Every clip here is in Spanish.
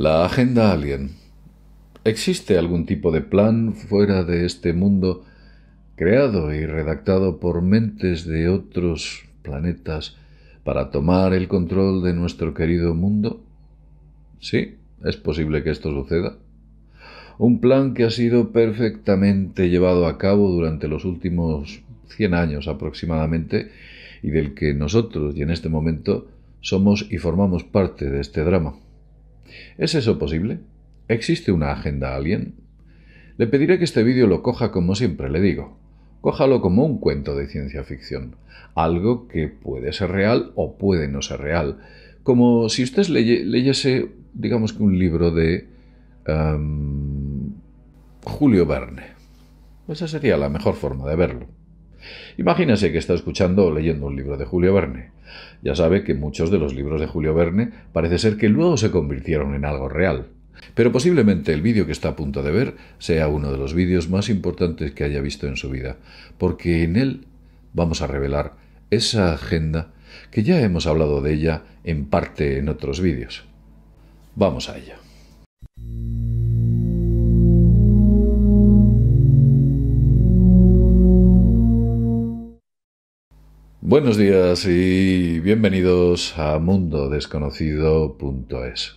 La agenda alien. ¿Existe algún tipo de plan fuera de este mundo creado y redactado por mentes de otros planetas para tomar el control de nuestro querido mundo? Sí, es posible que esto suceda. Un plan que ha sido perfectamente llevado a cabo durante los últimos 100 años aproximadamente y del que nosotros y en este momento somos y formamos parte de este drama. ¿Es eso posible? ¿Existe una agenda alien? Le pediré que este vídeo lo coja como siempre le digo. Cójalo como un cuento de ciencia ficción, algo que puede ser real o puede no ser real, como si usted leyese, digamos que un libro de em, Julio Verne. Esa sería la mejor forma de verlo. Imagínese que está escuchando o leyendo un libro de Julio Verne. Ya sabe que muchos de los libros de Julio Verne parece ser que luego se convirtieron en algo real. Pero posiblemente el vídeo que está a punto de ver sea uno de los vídeos más importantes que haya visto en su vida, porque en él vamos a revelar esa agenda que ya hemos hablado de ella en parte en otros vídeos. Vamos a ello. Buenos días y bienvenidos a mundodesconocido.es.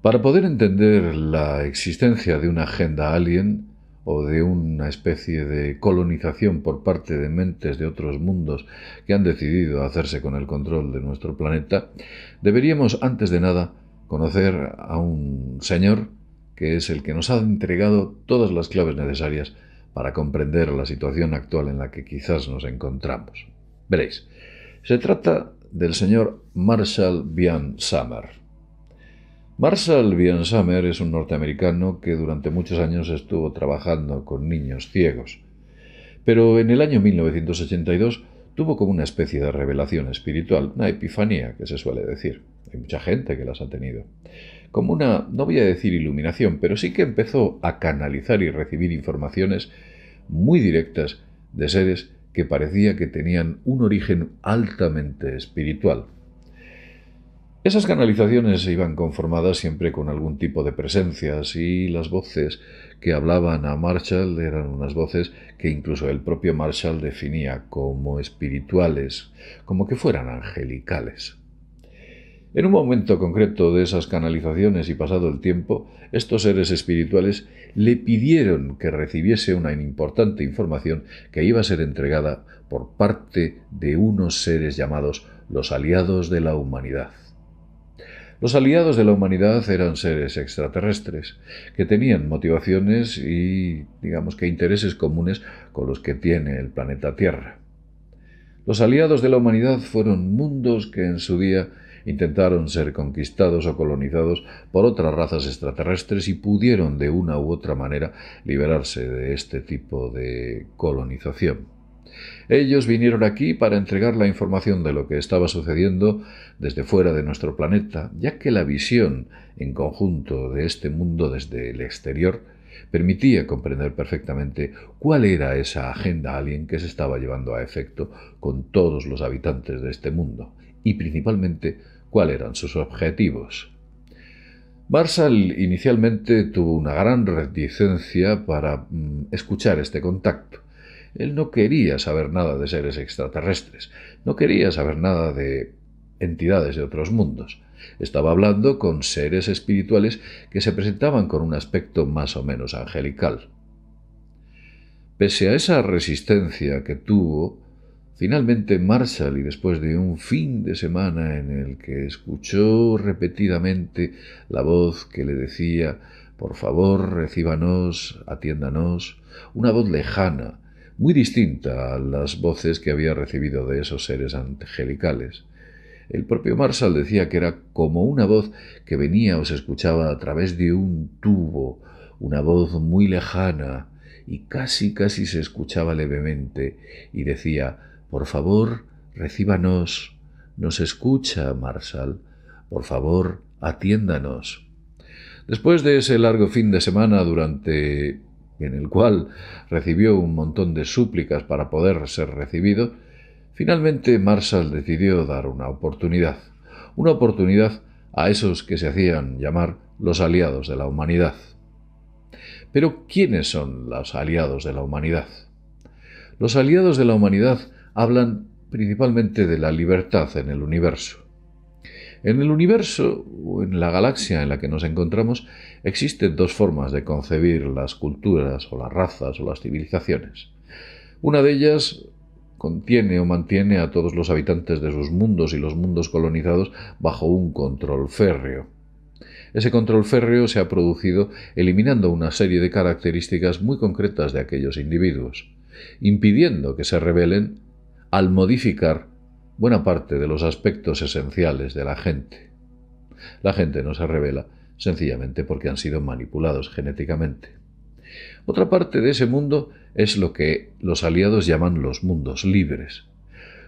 Para poder entender la existencia de una agenda alien o de una especie de colonización por parte de mentes de otros mundos que han decidido hacerse con el control de nuestro planeta, deberíamos antes de nada conocer a un señor que es el que nos ha entregado todas las claves necesarias para comprender la situación actual en la que quizás nos encontramos. Veréis, se trata del señor Marshall Bian Summer. Marshall Bian Summer es un norteamericano que durante muchos años estuvo trabajando con niños ciegos, pero en el año 1982 tuvo como una especie de revelación espiritual, una epifanía que se suele decir. Hay mucha gente que las ha tenido como una, no voy a decir iluminación, pero sí que empezó a canalizar y recibir informaciones muy directas de seres que parecía que tenían un origen altamente espiritual. Esas canalizaciones se iban conformadas siempre con algún tipo de presencias y las voces que hablaban a Marshall eran unas voces que incluso el propio Marshall definía como espirituales, como que fueran angelicales. En un momento concreto de esas canalizaciones y pasado el tiempo, estos seres espirituales le pidieron que recibiese una importante información que iba a ser entregada por parte de unos seres llamados los aliados de la humanidad. Los aliados de la humanidad eran seres extraterrestres que tenían motivaciones y, digamos que, intereses comunes con los que tiene el planeta Tierra. Los aliados de la humanidad fueron mundos que en su día intentaron ser conquistados o colonizados por otras razas extraterrestres y pudieron de una u otra manera liberarse de este tipo de colonización. Ellos vinieron aquí para entregar la información de lo que estaba sucediendo desde fuera de nuestro planeta, ya que la visión en conjunto de este mundo desde el exterior permitía comprender perfectamente cuál era esa agenda alien que se estaba llevando a efecto con todos los habitantes de este mundo, y principalmente cuáles eran sus objetivos. Varsal inicialmente tuvo una gran reticencia para mm, escuchar este contacto. Él no quería saber nada de seres extraterrestres, no quería saber nada de entidades de otros mundos. Estaba hablando con seres espirituales que se presentaban con un aspecto más o menos angelical. Pese a esa resistencia que tuvo, Finalmente Marshall, y después de un fin de semana en el que escuchó repetidamente la voz que le decía Por favor, recíbanos, atiéndanos, una voz lejana, muy distinta a las voces que había recibido de esos seres angelicales. El propio Marshall decía que era como una voz que venía o se escuchaba a través de un tubo, una voz muy lejana, y casi casi se escuchaba levemente, y decía por favor, recíbanos. Nos escucha, Marshall. Por favor, atiéndanos. Después de ese largo fin de semana durante en el cual recibió un montón de súplicas para poder ser recibido, finalmente Marshall decidió dar una oportunidad, una oportunidad a esos que se hacían llamar los aliados de la humanidad. Pero ¿quiénes son los aliados de la humanidad? Los aliados de la humanidad hablan principalmente de la libertad en el universo. En el universo o en la galaxia en la que nos encontramos existen dos formas de concebir las culturas o las razas o las civilizaciones. Una de ellas contiene o mantiene a todos los habitantes de sus mundos y los mundos colonizados bajo un control férreo. Ese control férreo se ha producido eliminando una serie de características muy concretas de aquellos individuos, impidiendo que se rebelen al modificar buena parte de los aspectos esenciales de la gente. La gente no se revela sencillamente porque han sido manipulados genéticamente. Otra parte de ese mundo es lo que los aliados llaman los mundos libres.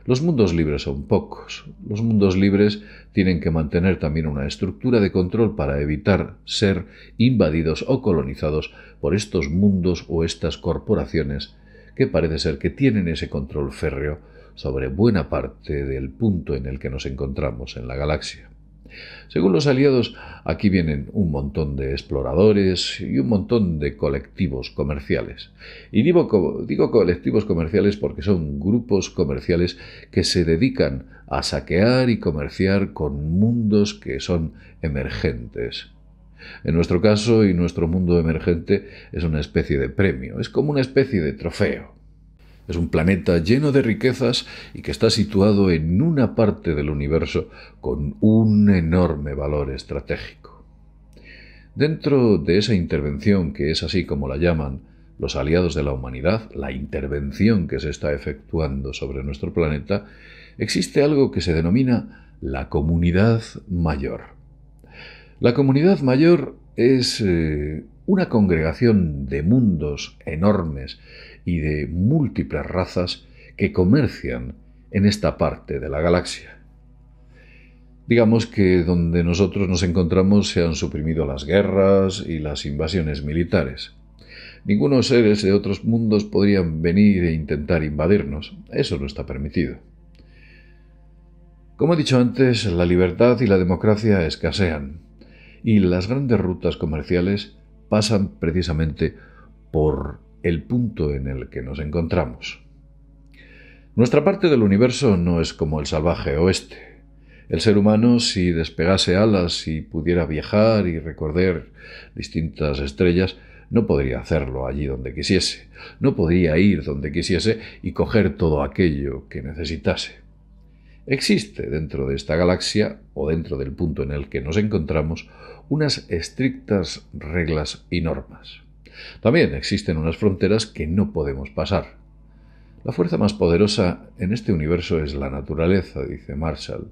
Los mundos libres son pocos. Los mundos libres tienen que mantener también una estructura de control para evitar ser invadidos o colonizados por estos mundos o estas corporaciones que parece ser que tienen ese control férreo sobre buena parte del punto en el que nos encontramos en la galaxia. Según los aliados, aquí vienen un montón de exploradores y un montón de colectivos comerciales. Y digo, digo, colectivos comerciales porque son grupos comerciales que se dedican a saquear y comerciar con mundos que son emergentes. En nuestro caso y nuestro mundo emergente es una especie de premio, es como una especie de trofeo. Es un planeta lleno de riquezas y que está situado en una parte del universo con un enorme valor estratégico. Dentro de esa intervención, que es así como la llaman los aliados de la humanidad, la intervención que se está efectuando sobre nuestro planeta, existe algo que se denomina la comunidad mayor. La comunidad mayor es eh, una congregación de mundos enormes y de múltiples razas que comercian en esta parte de la galaxia. Digamos que donde nosotros nos encontramos se han suprimido las guerras y las invasiones militares. Ningunos seres de otros mundos podrían venir e intentar invadirnos. Eso no está permitido. Como he dicho antes, la libertad y la democracia escasean y las grandes rutas comerciales pasan precisamente por el punto en el que nos encontramos. Nuestra parte del universo no es como el salvaje oeste. El ser humano, si despegase alas y pudiera viajar y recorrer distintas estrellas, no podría hacerlo allí donde quisiese, no podría ir donde quisiese y coger todo aquello que necesitase. Existe dentro de esta galaxia, o dentro del punto en el que nos encontramos, unas estrictas reglas y normas. También existen unas fronteras que no podemos pasar. La fuerza más poderosa en este universo es la naturaleza, dice Marshall.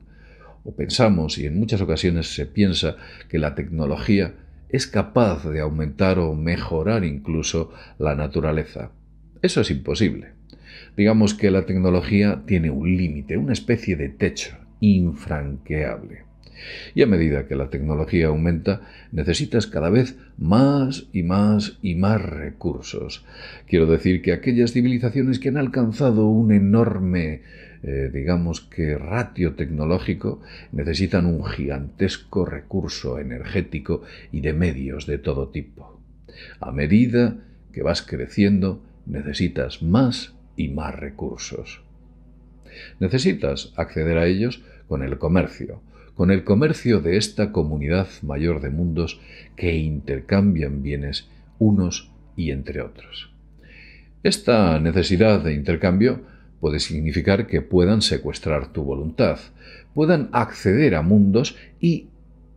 O pensamos, y en muchas ocasiones se piensa, que la tecnología es capaz de aumentar o mejorar incluso la naturaleza. Eso es imposible. Digamos que la tecnología tiene un límite, una especie de techo infranqueable. Y a medida que la tecnología aumenta, necesitas cada vez más y más y más recursos. Quiero decir que aquellas civilizaciones que han alcanzado un enorme eh, digamos que ratio tecnológico, necesitan un gigantesco recurso energético y de medios de todo tipo. A medida que vas creciendo, necesitas más y más recursos. Necesitas acceder a ellos con el comercio, con el comercio de esta comunidad mayor de mundos que intercambian bienes unos y entre otros. Esta necesidad de intercambio puede significar que puedan secuestrar tu voluntad, puedan acceder a mundos y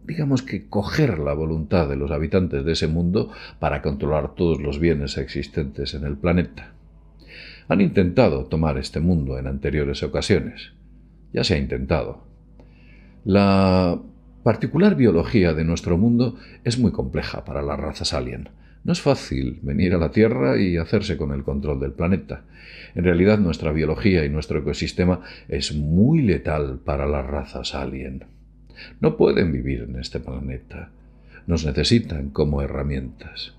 digamos que coger la voluntad de los habitantes de ese mundo para controlar todos los bienes existentes en el planeta. Han intentado tomar este mundo en anteriores ocasiones. Ya se ha intentado. La particular biología de nuestro mundo es muy compleja para las razas alien. No es fácil venir a la Tierra y hacerse con el control del planeta. En realidad nuestra biología y nuestro ecosistema es muy letal para las razas alien. No pueden vivir en este planeta. Nos necesitan como herramientas.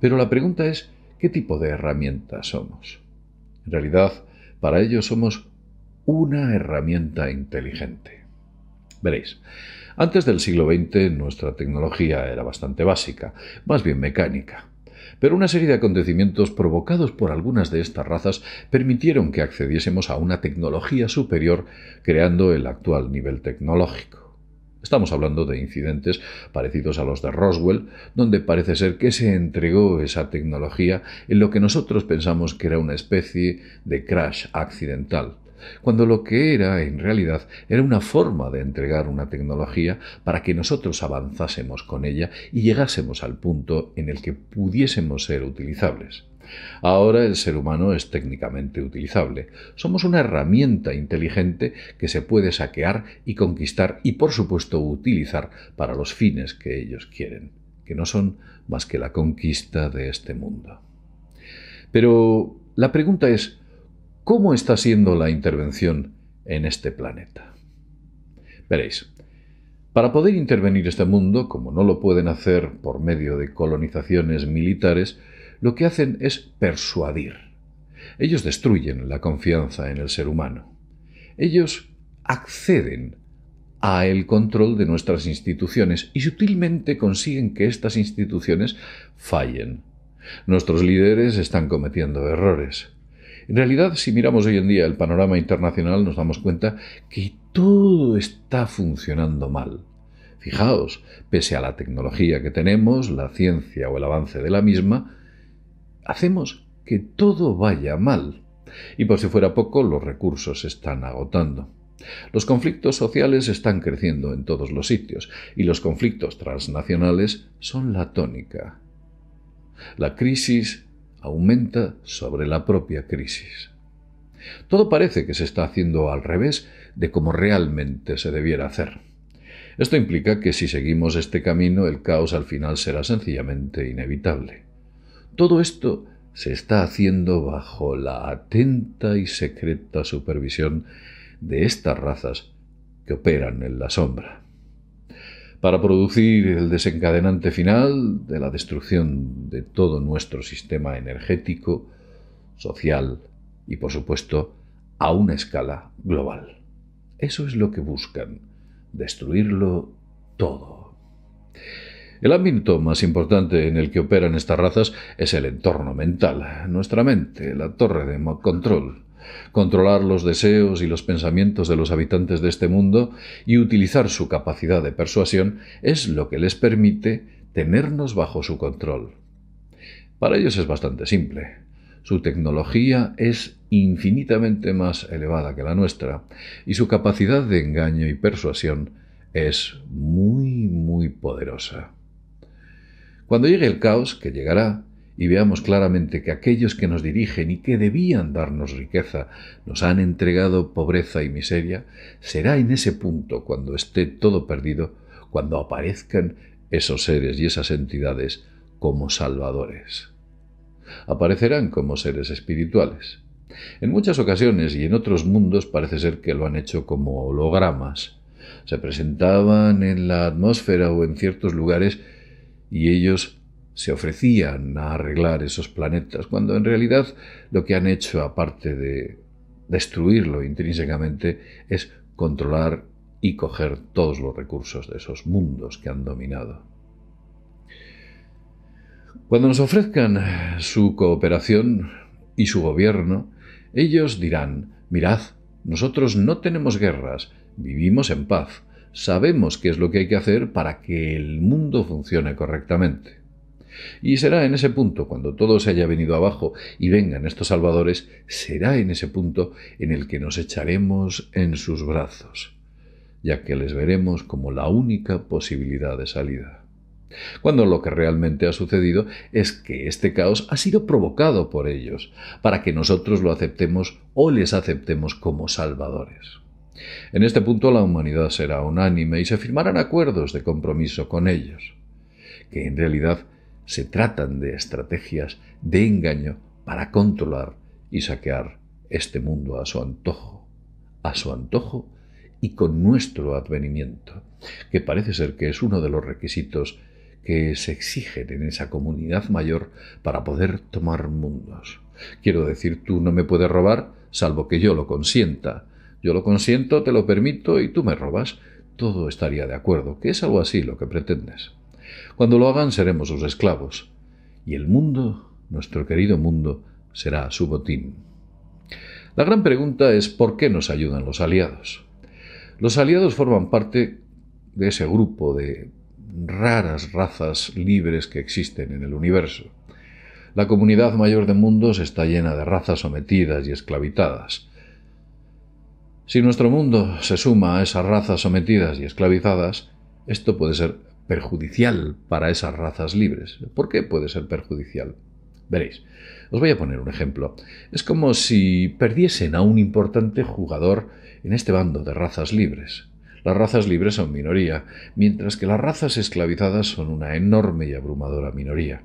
Pero la pregunta es, ¿qué tipo de herramientas somos? En realidad, para ellos somos una herramienta inteligente. Veréis. Antes del siglo XX nuestra tecnología era bastante básica, más bien mecánica. Pero una serie de acontecimientos provocados por algunas de estas razas permitieron que accediésemos a una tecnología superior creando el actual nivel tecnológico. Estamos hablando de incidentes parecidos a los de Roswell, donde parece ser que se entregó esa tecnología en lo que nosotros pensamos que era una especie de crash accidental, cuando lo que era en realidad era una forma de entregar una tecnología para que nosotros avanzásemos con ella y llegásemos al punto en el que pudiésemos ser utilizables. Ahora el ser humano es técnicamente utilizable. Somos una herramienta inteligente que se puede saquear y conquistar y por supuesto utilizar para los fines que ellos quieren, que no son más que la conquista de este mundo. Pero la pregunta es, ¿Cómo está siendo la intervención en este planeta? Veréis, para poder intervenir este mundo, como no lo pueden hacer por medio de colonizaciones militares, lo que hacen es persuadir. Ellos destruyen la confianza en el ser humano. Ellos acceden a el control de nuestras instituciones y sutilmente consiguen que estas instituciones fallen. Nuestros líderes están cometiendo errores. En realidad, si miramos hoy en día el panorama internacional, nos damos cuenta que todo está funcionando mal. Fijaos, pese a la tecnología que tenemos, la ciencia o el avance de la misma, hacemos que todo vaya mal. Y por si fuera poco, los recursos se están agotando. Los conflictos sociales están creciendo en todos los sitios y los conflictos transnacionales son la tónica. La crisis aumenta sobre la propia crisis. Todo parece que se está haciendo al revés de como realmente se debiera hacer. Esto implica que si seguimos este camino el caos al final será sencillamente inevitable. Todo esto se está haciendo bajo la atenta y secreta supervisión de estas razas que operan en la sombra para producir el desencadenante final de la destrucción de todo nuestro sistema energético, social y, por supuesto, a una escala global. Eso es lo que buscan, destruirlo todo. El ámbito más importante en el que operan estas razas es el entorno mental, nuestra mente, la torre de control controlar los deseos y los pensamientos de los habitantes de este mundo y utilizar su capacidad de persuasión es lo que les permite tenernos bajo su control. Para ellos es bastante simple. Su tecnología es infinitamente más elevada que la nuestra y su capacidad de engaño y persuasión es muy, muy poderosa. Cuando llegue el caos, que llegará, y veamos claramente que aquellos que nos dirigen y que debían darnos riqueza nos han entregado pobreza y miseria, será en ese punto cuando esté todo perdido, cuando aparezcan esos seres y esas entidades como salvadores. Aparecerán como seres espirituales. En muchas ocasiones y en otros mundos parece ser que lo han hecho como hologramas. Se presentaban en la atmósfera o en ciertos lugares y ellos se ofrecían a arreglar esos planetas, cuando en realidad lo que han hecho, aparte de destruirlo intrínsecamente, es controlar y coger todos los recursos de esos mundos que han dominado. Cuando nos ofrezcan su cooperación y su gobierno, ellos dirán, mirad, nosotros no tenemos guerras, vivimos en paz, sabemos qué es lo que hay que hacer para que el mundo funcione correctamente. Y será en ese punto, cuando todo se haya venido abajo y vengan estos salvadores, será en ese punto en el que nos echaremos en sus brazos, ya que les veremos como la única posibilidad de salida. Cuando lo que realmente ha sucedido es que este caos ha sido provocado por ellos, para que nosotros lo aceptemos o les aceptemos como salvadores. En este punto la humanidad será unánime y se firmarán acuerdos de compromiso con ellos, que en realidad se tratan de estrategias de engaño para controlar y saquear este mundo a su antojo, a su antojo y con nuestro advenimiento, que parece ser que es uno de los requisitos que se exigen en esa comunidad mayor para poder tomar mundos. Quiero decir, tú no me puedes robar salvo que yo lo consienta. Yo lo consiento, te lo permito y tú me robas. Todo estaría de acuerdo, que es algo así lo que pretendes. Cuando lo hagan seremos sus esclavos. Y el mundo, nuestro querido mundo, será su botín. La gran pregunta es ¿por qué nos ayudan los aliados? Los aliados forman parte de ese grupo de raras razas libres que existen en el universo. La comunidad mayor de mundos está llena de razas sometidas y esclavitadas. Si nuestro mundo se suma a esas razas sometidas y esclavizadas, esto puede ser perjudicial para esas razas libres. ¿Por qué puede ser perjudicial? Veréis, os voy a poner un ejemplo. Es como si perdiesen a un importante jugador en este bando de razas libres. Las razas libres son minoría, mientras que las razas esclavizadas son una enorme y abrumadora minoría.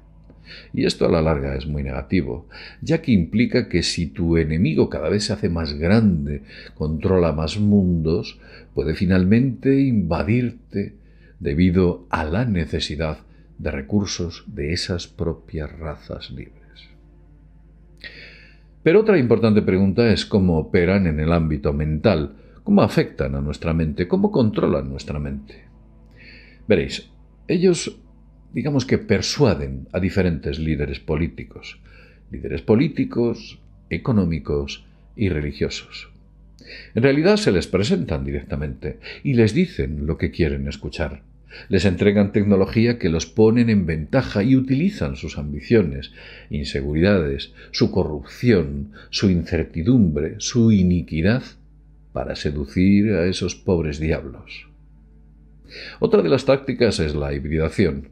Y esto a la larga es muy negativo, ya que implica que si tu enemigo cada vez se hace más grande, controla más mundos, puede finalmente invadirte debido a la necesidad de recursos de esas propias razas libres. Pero otra importante pregunta es cómo operan en el ámbito mental, cómo afectan a nuestra mente, cómo controlan nuestra mente. Veréis, ellos digamos que persuaden a diferentes líderes políticos, líderes políticos, económicos y religiosos. En realidad se les presentan directamente y les dicen lo que quieren escuchar. Les entregan tecnología que los ponen en ventaja y utilizan sus ambiciones, inseguridades, su corrupción, su incertidumbre, su iniquidad para seducir a esos pobres diablos. Otra de las tácticas es la hibridación.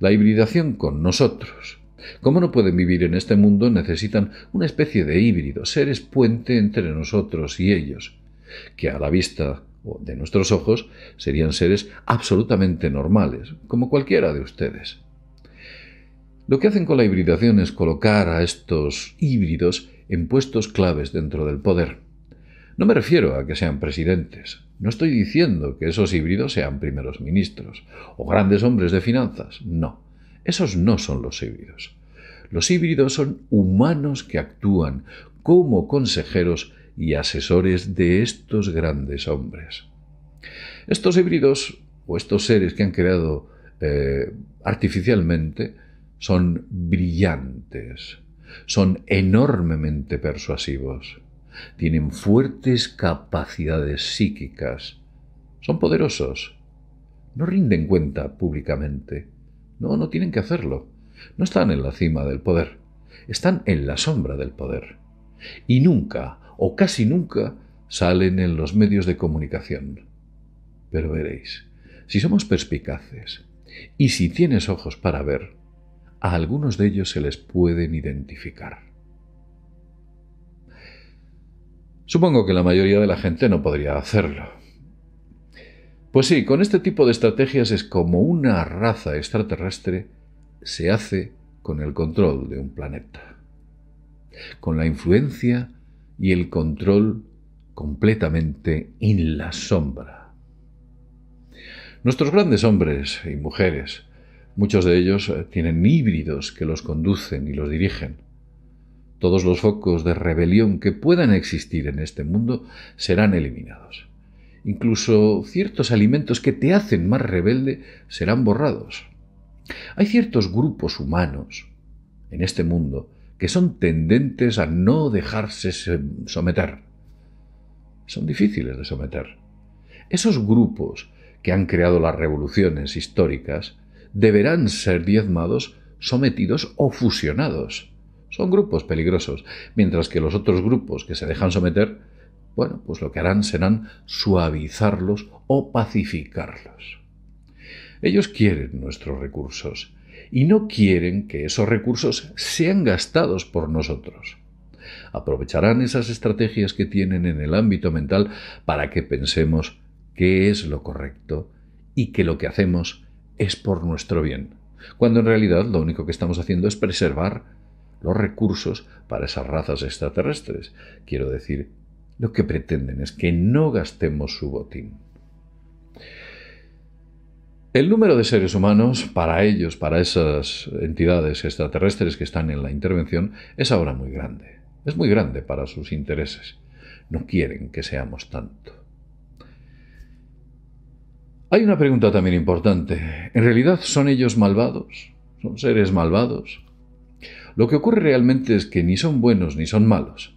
La hibridación con nosotros. Como no pueden vivir en este mundo, necesitan una especie de híbrido, seres puente entre nosotros y ellos, que a la vista o de nuestros ojos, serían seres absolutamente normales, como cualquiera de ustedes. Lo que hacen con la hibridación es colocar a estos híbridos en puestos claves dentro del poder. No me refiero a que sean presidentes. No estoy diciendo que esos híbridos sean primeros ministros o grandes hombres de finanzas. No, esos no son los híbridos. Los híbridos son humanos que actúan como consejeros y asesores de estos grandes hombres. Estos híbridos o estos seres que han creado eh, artificialmente son brillantes, son enormemente persuasivos, tienen fuertes capacidades psíquicas, son poderosos, no rinden cuenta públicamente, no, no tienen que hacerlo, no están en la cima del poder, están en la sombra del poder y nunca o casi nunca salen en los medios de comunicación. Pero veréis, si somos perspicaces y si tienes ojos para ver, a algunos de ellos se les pueden identificar. Supongo que la mayoría de la gente no podría hacerlo. Pues sí, con este tipo de estrategias es como una raza extraterrestre se hace con el control de un planeta, con la influencia y el control completamente en la sombra. Nuestros grandes hombres y mujeres, muchos de ellos eh, tienen híbridos que los conducen y los dirigen. Todos los focos de rebelión que puedan existir en este mundo serán eliminados. Incluso ciertos alimentos que te hacen más rebelde serán borrados. Hay ciertos grupos humanos en este mundo que son tendentes a no dejarse someter. Son difíciles de someter. Esos grupos que han creado las revoluciones históricas deberán ser diezmados, sometidos o fusionados. Son grupos peligrosos, mientras que los otros grupos que se dejan someter, bueno, pues lo que harán serán suavizarlos o pacificarlos. Ellos quieren nuestros recursos, y no quieren que esos recursos sean gastados por nosotros. Aprovecharán esas estrategias que tienen en el ámbito mental para que pensemos qué es lo correcto y que lo que hacemos es por nuestro bien, cuando en realidad lo único que estamos haciendo es preservar los recursos para esas razas extraterrestres. Quiero decir, lo que pretenden es que no gastemos su botín. El número de seres humanos para ellos, para esas entidades extraterrestres que están en la intervención, es ahora muy grande. Es muy grande para sus intereses. No quieren que seamos tanto. Hay una pregunta también importante. ¿En realidad son ellos malvados? ¿Son seres malvados? Lo que ocurre realmente es que ni son buenos ni son malos.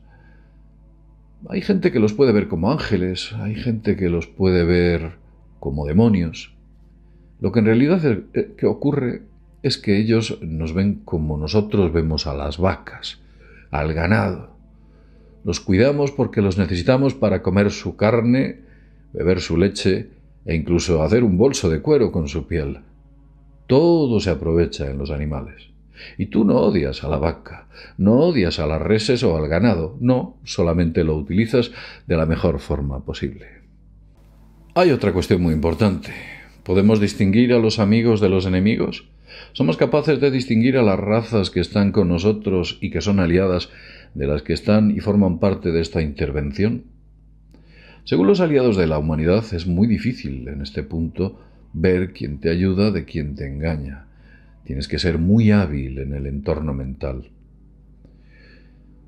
Hay gente que los puede ver como ángeles, hay gente que los puede ver como demonios. Lo que en realidad eh, que ocurre es que ellos nos ven como nosotros vemos a las vacas, al ganado. Los cuidamos porque los necesitamos para comer su carne, beber su leche e incluso hacer un bolso de cuero con su piel. Todo se aprovecha en los animales. Y tú no odias a la vaca, no odias a las reses o al ganado, no, solamente lo utilizas de la mejor forma posible. Hay otra cuestión muy importante. ¿Podemos distinguir a los amigos de los enemigos? ¿Somos capaces de distinguir a las razas que están con nosotros y que son aliadas de las que están y forman parte de esta intervención? Según los aliados de la humanidad, es muy difícil en este punto ver quién te ayuda de quién te engaña. Tienes que ser muy hábil en el entorno mental.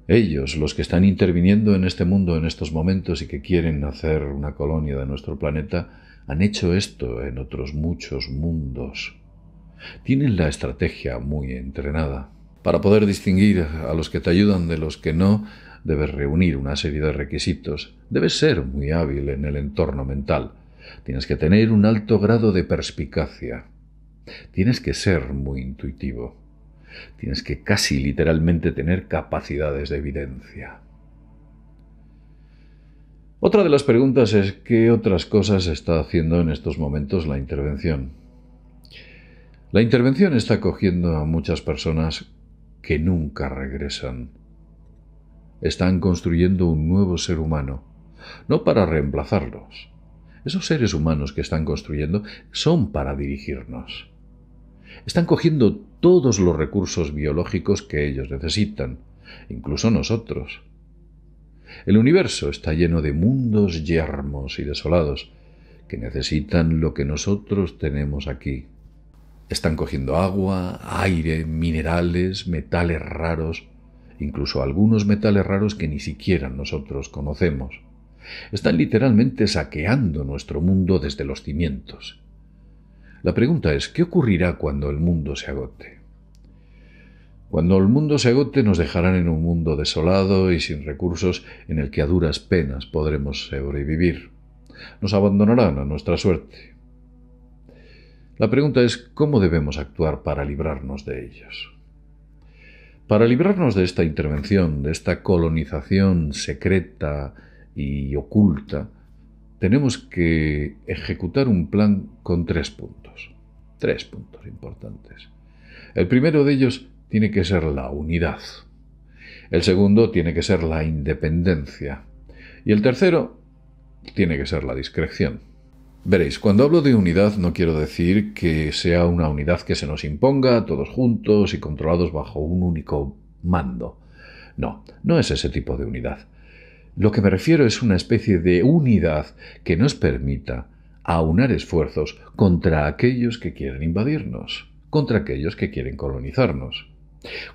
Ellos, los que están interviniendo en este mundo en estos momentos y que quieren hacer una colonia de nuestro planeta, han hecho esto en otros muchos mundos. Tienen la estrategia muy entrenada. Para poder distinguir a los que te ayudan de los que no, debes reunir una serie de requisitos. Debes ser muy hábil en el entorno mental. Tienes que tener un alto grado de perspicacia. Tienes que ser muy intuitivo. Tienes que casi literalmente tener capacidades de evidencia. Otra de las preguntas es qué otras cosas está haciendo en estos momentos la intervención. La intervención está cogiendo a muchas personas que nunca regresan. Están construyendo un nuevo ser humano, no para reemplazarlos. Esos seres humanos que están construyendo son para dirigirnos. Están cogiendo todos los recursos biológicos que ellos necesitan, incluso nosotros el universo está lleno de mundos yermos y desolados que necesitan lo que nosotros tenemos aquí. Están cogiendo agua, aire, minerales, metales raros, incluso algunos metales raros que ni siquiera nosotros conocemos. Están literalmente saqueando nuestro mundo desde los cimientos. La pregunta es, ¿qué ocurrirá cuando el mundo se agote? Cuando el mundo se agote nos dejarán en un mundo desolado y sin recursos en el que a duras penas podremos sobrevivir. Nos abandonarán a nuestra suerte. La pregunta es cómo debemos actuar para librarnos de ellos. Para librarnos de esta intervención, de esta colonización secreta y oculta, tenemos que ejecutar un plan con tres puntos. Tres puntos importantes. El primero de ellos tiene que ser la unidad. El segundo tiene que ser la independencia. Y el tercero tiene que ser la discreción. Veréis, cuando hablo de unidad no quiero decir que sea una unidad que se nos imponga todos juntos y controlados bajo un único mando. No, no es ese tipo de unidad. Lo que me refiero es una especie de unidad que nos permita aunar esfuerzos contra aquellos que quieren invadirnos, contra aquellos que quieren colonizarnos.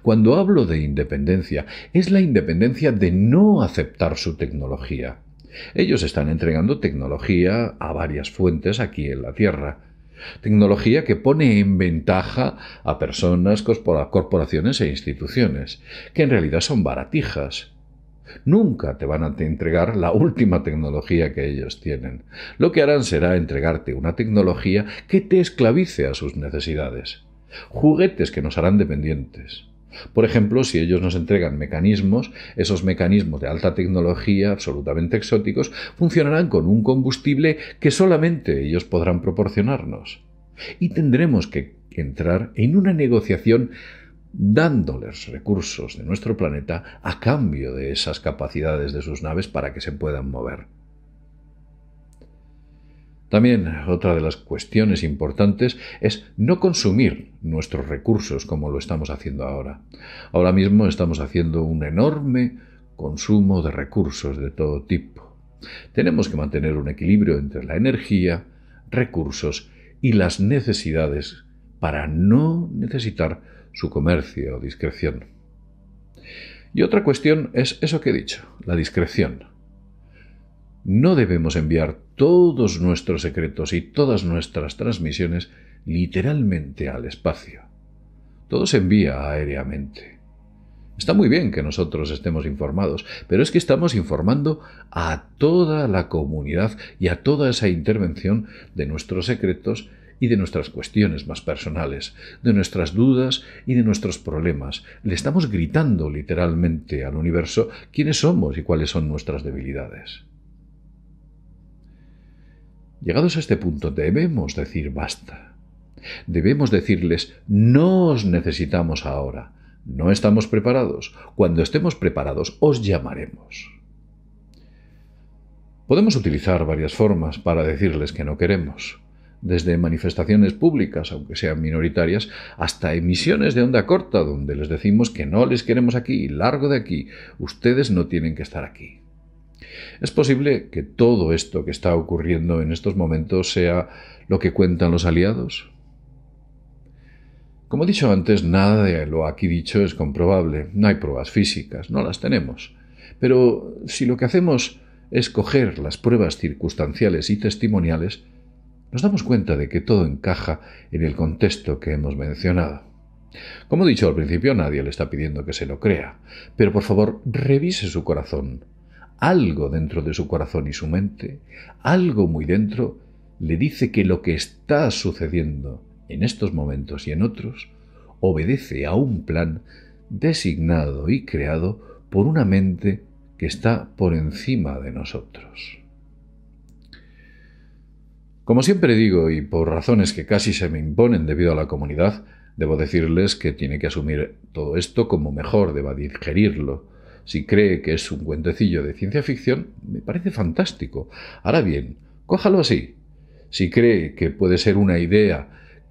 Cuando hablo de independencia, es la independencia de no aceptar su tecnología. Ellos están entregando tecnología a varias fuentes aquí en la Tierra. Tecnología que pone en ventaja a personas, corporaciones e instituciones, que en realidad son baratijas. Nunca te van a entregar la última tecnología que ellos tienen. Lo que harán será entregarte una tecnología que te esclavice a sus necesidades. Juguetes que nos harán dependientes. Por ejemplo, si ellos nos entregan mecanismos, esos mecanismos de alta tecnología, absolutamente exóticos, funcionarán con un combustible que solamente ellos podrán proporcionarnos. Y tendremos que entrar en una negociación dándoles recursos de nuestro planeta a cambio de esas capacidades de sus naves para que se puedan mover. También otra de las cuestiones importantes es no consumir nuestros recursos como lo estamos haciendo ahora. Ahora mismo estamos haciendo un enorme consumo de recursos de todo tipo. Tenemos que mantener un equilibrio entre la energía, recursos y las necesidades para no necesitar su comercio o discreción. Y otra cuestión es eso que he dicho, la discreción no debemos enviar todos nuestros secretos y todas nuestras transmisiones literalmente al espacio. Todo se envía aéreamente. Está muy bien que nosotros estemos informados, pero es que estamos informando a toda la comunidad y a toda esa intervención de nuestros secretos y de nuestras cuestiones más personales, de nuestras dudas y de nuestros problemas. Le estamos gritando literalmente al universo quiénes somos y cuáles son nuestras debilidades. Llegados a este punto debemos decir basta. Debemos decirles no os necesitamos ahora, no estamos preparados. Cuando estemos preparados os llamaremos. Podemos utilizar varias formas para decirles que no queremos, desde manifestaciones públicas, aunque sean minoritarias, hasta emisiones de onda corta, donde les decimos que no les queremos aquí, largo de aquí, ustedes no tienen que estar aquí. Es posible que todo esto que está ocurriendo en estos momentos sea lo que cuentan los aliados. Como he dicho antes, nada de lo aquí dicho es comprobable. No hay pruebas físicas, no las tenemos. Pero si lo que hacemos es coger las pruebas circunstanciales y testimoniales, nos damos cuenta de que todo encaja en el contexto que hemos mencionado. Como he dicho al principio, nadie le está pidiendo que se lo crea, pero por favor revise su corazón, algo dentro de su corazón y su mente, algo muy dentro, le dice que lo que está sucediendo en estos momentos y en otros obedece a un plan designado y creado por una mente que está por encima de nosotros. Como siempre digo, y por razones que casi se me imponen debido a la comunidad, debo decirles que tiene que asumir todo esto como mejor deba digerirlo, si cree que es un cuentecillo de ciencia ficción, me parece fantástico. Ahora bien, cójalo así. Si cree que puede ser una idea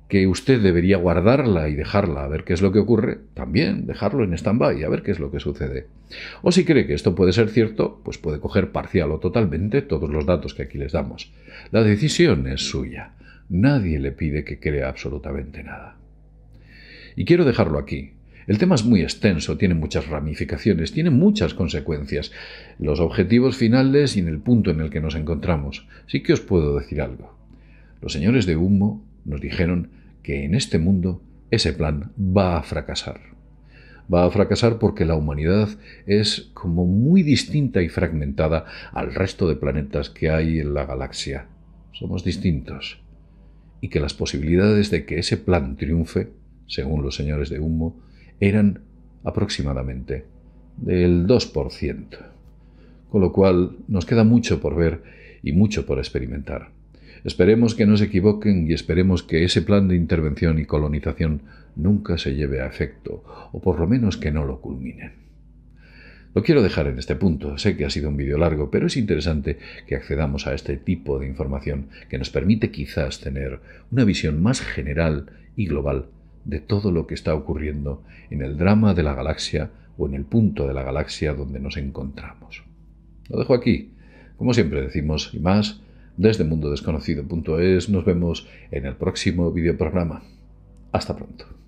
que usted debería guardarla y dejarla a ver qué es lo que ocurre, también dejarlo en stand-by a ver qué es lo que sucede. O si cree que esto puede ser cierto, pues puede coger parcial o totalmente todos los datos que aquí les damos. La decisión es suya. Nadie le pide que crea absolutamente nada. Y quiero dejarlo aquí, el tema es muy extenso, tiene muchas ramificaciones, tiene muchas consecuencias, los objetivos finales y en el punto en el que nos encontramos. Sí que os puedo decir algo. Los señores de humo nos dijeron que en este mundo ese plan va a fracasar. Va a fracasar porque la humanidad es como muy distinta y fragmentada al resto de planetas que hay en la galaxia. Somos distintos. Y que las posibilidades de que ese plan triunfe, según los señores de humo, eran aproximadamente del 2%, con lo cual nos queda mucho por ver y mucho por experimentar. Esperemos que no se equivoquen y esperemos que ese plan de intervención y colonización nunca se lleve a efecto, o por lo menos que no lo culminen. Lo quiero dejar en este punto. Sé que ha sido un vídeo largo, pero es interesante que accedamos a este tipo de información que nos permite quizás tener una visión más general y global de todo lo que está ocurriendo en el drama de la galaxia o en el punto de la galaxia donde nos encontramos. Lo dejo aquí. Como siempre decimos y más, desde mundodesconocido.es nos vemos en el próximo videoprograma. Hasta pronto.